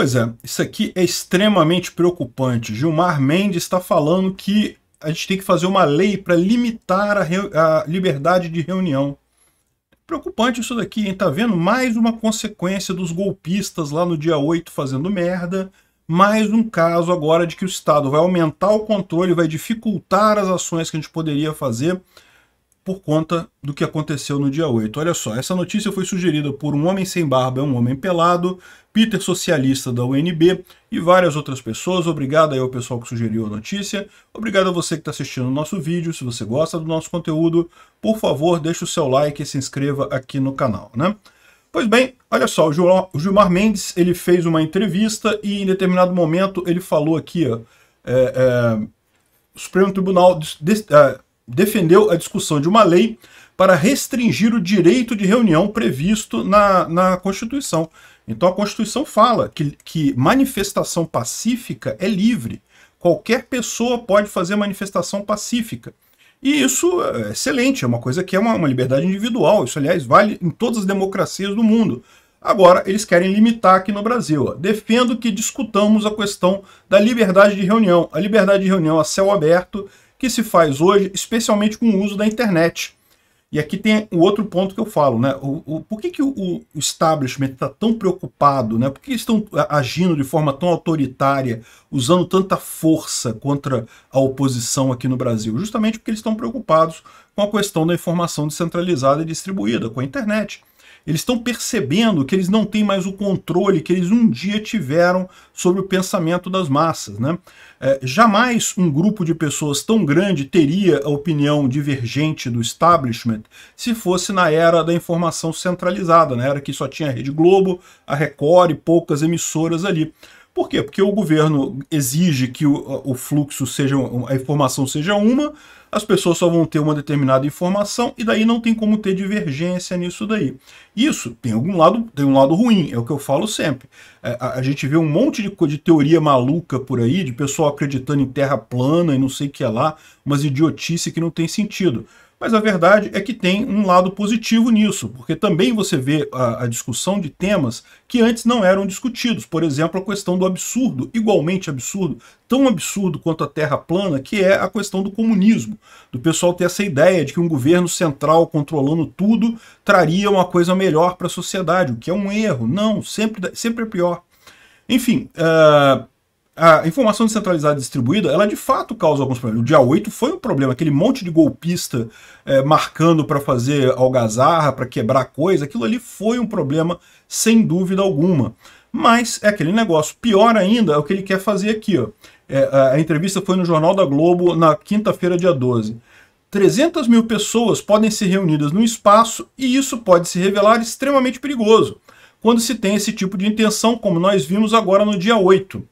Pois é, isso aqui é extremamente preocupante. Gilmar Mendes está falando que a gente tem que fazer uma lei para limitar a, a, liberdade de reunião. Preocupante isso daqui, hein? Tá vendo? Mais uma consequência dos golpistas lá no dia 8 fazendo merda. Mais um caso agora de que o Estado vai aumentar o controle, vai dificultar as ações que a gente poderia fazer por conta do que aconteceu no dia 8. Olha só, essa notícia foi sugerida por um homem sem barba é um homem pelado, Peter Socialista da UNB e várias outras pessoas. Obrigado aí ao pessoal que sugeriu a notícia. Obrigado a você que está assistindo o nosso vídeo. Se você gosta do nosso conteúdo, por favor, deixe o seu like e se inscreva aqui no canal, né? Pois bem, olha só, o Gilmar Mendes ele fez uma entrevista e em determinado momento ele falou aqui, ó, é, é, o Supremo Tribunal... De, de, é, defendeu a discussão de uma lei para restringir o direito de reunião previsto na, na Constituição. Então a Constituição fala que, que manifestação pacífica é livre. Qualquer pessoa pode fazer manifestação pacífica. E isso é excelente, é uma coisa que é uma, uma liberdade individual. Isso, aliás, vale em todas as democracias do mundo. Agora, eles querem limitar aqui no Brasil. Defendo que discutamos a questão da liberdade de reunião. A liberdade de reunião a céu aberto que se faz hoje, especialmente com o uso da internet. E aqui tem o outro ponto que eu falo, né? O, o por que, que o, o establishment está tão preocupado, né? Por que eles estão agindo de forma tão autoritária, usando tanta força contra a oposição aqui no Brasil? Justamente porque eles estão preocupados com a questão da informação descentralizada e distribuída, com a internet. Eles estão percebendo que eles não têm mais o controle que eles um dia tiveram sobre o pensamento das massas. Né? É, jamais um grupo de pessoas tão grande teria a opinião divergente do establishment se fosse na era da informação centralizada, na era que só tinha a Rede Globo, a Record e poucas emissoras ali. Por quê? Porque o governo exige que o, o fluxo seja, a informação seja uma, as pessoas só vão ter uma determinada informação e daí não tem como ter divergência nisso daí. Isso tem algum lado, tem um lado ruim, é o que eu falo sempre. É, a, a, gente vê um monte de, de teoria maluca por aí, de pessoal acreditando em terra plana e não sei o que é lá, umas idiotice que não tem sentido. Mas a verdade é que tem um lado positivo nisso, porque também você vê a, a, discussão de temas que antes não eram discutidos. Por exemplo, a questão do absurdo, igualmente absurdo, tão absurdo quanto a terra plana, que é a questão do comunismo. Do pessoal ter essa ideia de que um governo central controlando tudo traria uma coisa melhor para a sociedade, o que é um erro. Não, sempre, sempre é pior. Enfim. Uh a informação descentralizada distribuída, ela de fato causa alguns problemas. O dia 8 foi um problema, aquele monte de golpista é, marcando para fazer algazarra, para quebrar coisa, aquilo ali foi um problema sem dúvida alguma. Mas é aquele negócio. Pior ainda é o que ele quer fazer aqui. Ó. É, a entrevista foi no Jornal da Globo na quinta-feira, dia 12. 300 mil pessoas podem ser reunidas num espaço e isso pode se revelar extremamente perigoso quando se tem esse tipo de intenção, como nós vimos agora no dia 8.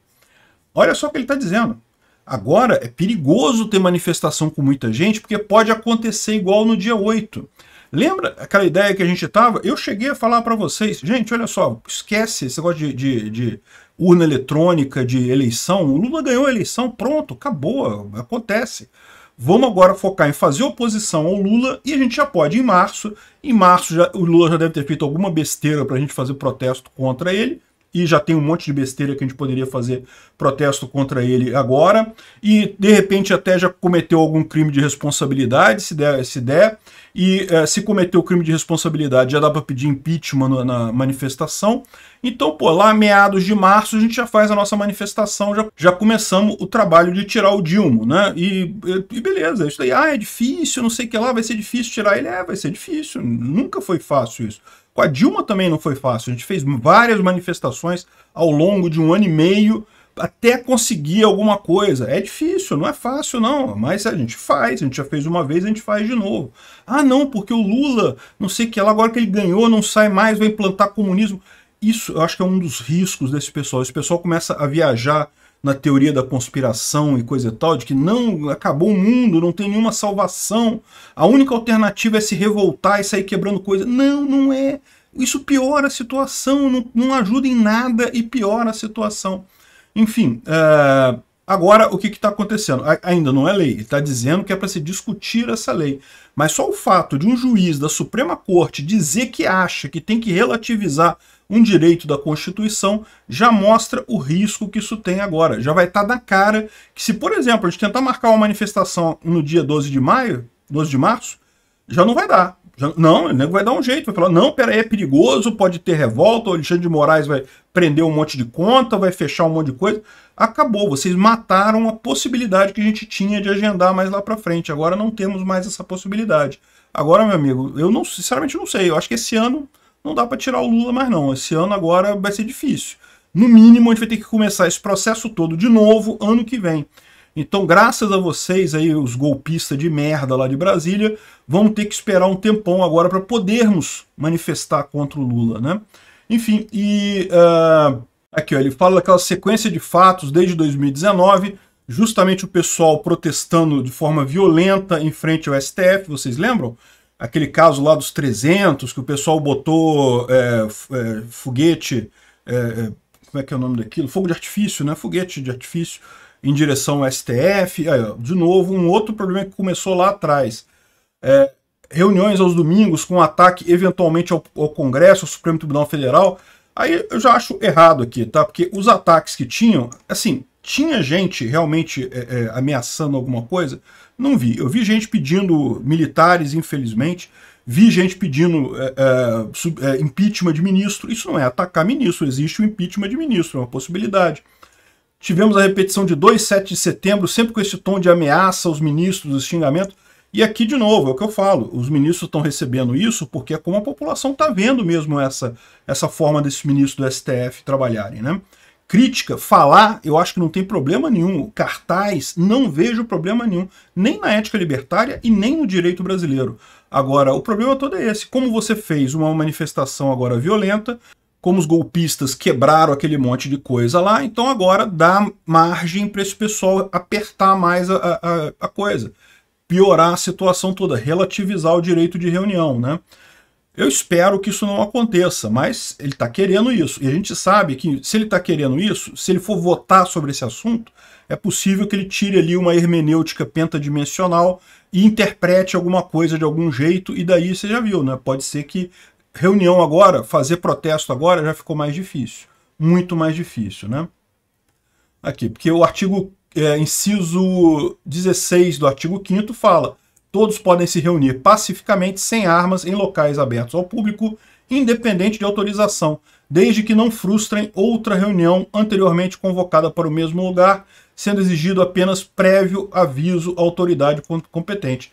Olha só o que ele está dizendo. Agora é perigoso ter manifestação com muita gente, porque pode acontecer igual no dia 8. Lembra aquela ideia que a gente estava? Eu cheguei a falar para vocês, gente, olha só, esquece esse negócio de, de, de, urna eletrônica, de eleição. O Lula ganhou a eleição, pronto, acabou, acontece. Vamos agora focar em fazer oposição ao Lula e a gente já pode em março. Em março já, o Lula já deve ter feito alguma besteira para a gente fazer protesto contra ele e já tem um monte de besteira que a gente poderia fazer protesto contra ele agora, e de repente até já cometeu algum crime de responsabilidade, se der, se der e é, se cometeu crime de responsabilidade já dá para pedir impeachment na manifestação. Então, pô, lá meados de março a gente já faz a nossa manifestação, já, já começamos o trabalho de tirar o Dilma, né? E, e beleza, isso daí, ah, é difícil, não sei o que lá, vai ser difícil tirar ele, é, vai ser difícil, nunca foi fácil isso. Com a Dilma também não foi fácil. A gente fez várias manifestações ao longo de um ano e meio até conseguir alguma coisa. É difícil, não é fácil não, mas a gente faz, a gente já fez uma vez, a gente faz de novo. Ah não, porque o Lula, não sei que, ela agora que ele ganhou, não sai mais, vai implantar comunismo. Isso eu acho que é um dos riscos desse pessoal. Esse pessoal começa a viajar na teoria da conspiração e coisa e tal, de que não acabou o mundo, não tem nenhuma salvação, a única alternativa é se revoltar e sair quebrando coisa. Não, não é. Isso piora a situação, não, não ajuda em nada e piora a situação. Enfim, uh, Agora, o que está acontecendo? Ainda não é lei, ele está dizendo que é para se discutir essa lei. Mas só o fato de um juiz da Suprema Corte dizer que acha que tem que relativizar um direito da Constituição já mostra o risco que isso tem agora. Já vai estar tá na cara que se, por exemplo, a gente tentar marcar uma manifestação no dia 12 de maio, 12 de março, já não vai dar. Não, o nego vai dar um jeito, vai falar, não, peraí, é perigoso, pode ter revolta, o Alexandre de Moraes vai prender um monte de conta, vai fechar um monte de coisa. Acabou, vocês mataram a possibilidade que a gente tinha de agendar mais lá para frente. Agora não temos mais essa possibilidade. Agora, meu amigo, eu não, sinceramente não sei, eu acho que esse ano não dá para tirar o Lula mais não. Esse ano agora vai ser difícil. No mínimo, a gente vai ter que começar esse processo todo de novo ano que vem. Então, graças a vocês aí, os golpistas de merda lá de Brasília, vamos ter que esperar um tempão agora para podermos manifestar contra o Lula, né? Enfim, e uh, aqui ó, ele fala daquela sequência de fatos desde 2019, justamente o pessoal protestando de forma violenta em frente ao STF, vocês lembram? Aquele caso lá dos 300, que o pessoal botou é, é, foguete, é, é, como é que é o nome daquilo? Fogo de artifício, né? Foguete de artifício em direção ao STF. Aí, ó, de novo, um outro problema que começou lá atrás. É, reuniões aos domingos com ataque eventualmente ao, ao, Congresso, ao Supremo Tribunal Federal. Aí eu já acho errado aqui, tá? Porque os ataques que tinham, assim, tinha gente realmente é, é, ameaçando alguma coisa? Não vi. Eu vi gente pedindo militares, infelizmente. Vi gente pedindo é, é, é, impeachment de ministro. Isso não é atacar ministro, existe o impeachment de ministro, é uma possibilidade. Tivemos a repetição de 2, 7 de setembro, sempre com esse tom de ameaça aos ministros, do xingamentos. E aqui, de novo, é o que eu falo, os ministros estão recebendo isso porque é como a população está vendo mesmo essa, essa forma desses ministros do STF trabalharem, né? Crítica, falar, eu acho que não tem problema nenhum. Cartaz, não vejo problema nenhum, nem na ética libertária e nem no direito brasileiro. Agora, o problema todo é esse. Como você fez uma manifestação agora violenta, como os golpistas quebraram aquele monte de coisa lá, então agora dá margem para esse pessoal apertar mais a, a, a, coisa, piorar a situação toda, relativizar o direito de reunião, né? Eu espero que isso não aconteça, mas ele está querendo isso. E a gente sabe que se ele está querendo isso, se ele for votar sobre esse assunto, é possível que ele tire ali uma hermenêutica pentadimensional e interprete alguma coisa de algum jeito, e daí você já viu, né? Pode ser que reunião agora, fazer protesto agora já ficou mais difícil. Muito mais difícil, né? Aqui, porque o artigo, é, inciso 16 do artigo 5 fala todos podem se reunir pacificamente, sem armas, em locais abertos ao público, independente de autorização, desde que não frustrem outra reunião anteriormente convocada para o mesmo lugar, sendo exigido apenas prévio aviso à autoridade competente.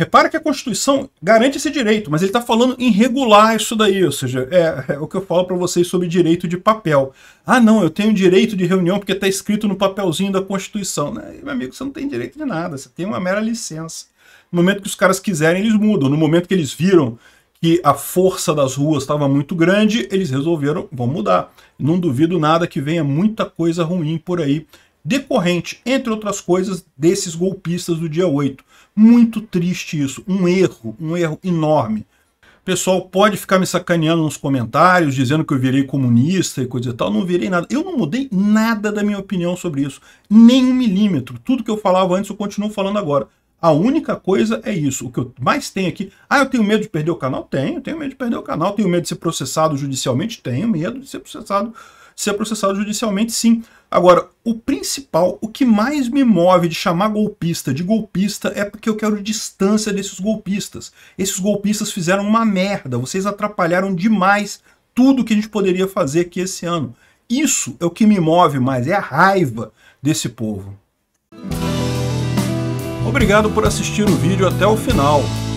Repara que a Constituição garante esse direito, mas ele está falando em regular isso daí, ou seja, é, é o que eu falo para vocês sobre direito de papel. Ah, não, eu tenho direito de reunião porque está escrito no papelzinho da Constituição. Né? Meu amigo, você não tem direito de nada, você tem uma mera licença. No momento que os caras quiserem, eles mudam. No momento que eles viram que a força das ruas estava muito grande, eles resolveram, vão mudar. Não duvido nada que venha muita coisa ruim por aí decorrente, entre outras coisas, desses golpistas do dia 8. Muito triste isso, um erro, um erro enorme. pessoal pode ficar me sacaneando nos comentários, dizendo que eu virei comunista e coisa e tal, não virei nada. Eu não mudei nada da minha opinião sobre isso, nem um milímetro. Tudo que eu falava antes eu continuo falando agora. A única coisa é isso. O que eu mais tenho aqui... Ah, eu tenho medo de perder o canal? Tenho. Tenho medo de perder o canal. Tenho medo de ser processado judicialmente? Tenho medo de ser processado ser processado judicialmente, sim. Agora, o principal, o que mais me move de chamar golpista de golpista é porque eu quero distância desses golpistas. Esses golpistas fizeram uma merda, vocês atrapalharam demais tudo que a gente poderia fazer aqui esse ano. Isso é o que me move mais, é a raiva desse povo. Obrigado por assistir o vídeo até o final.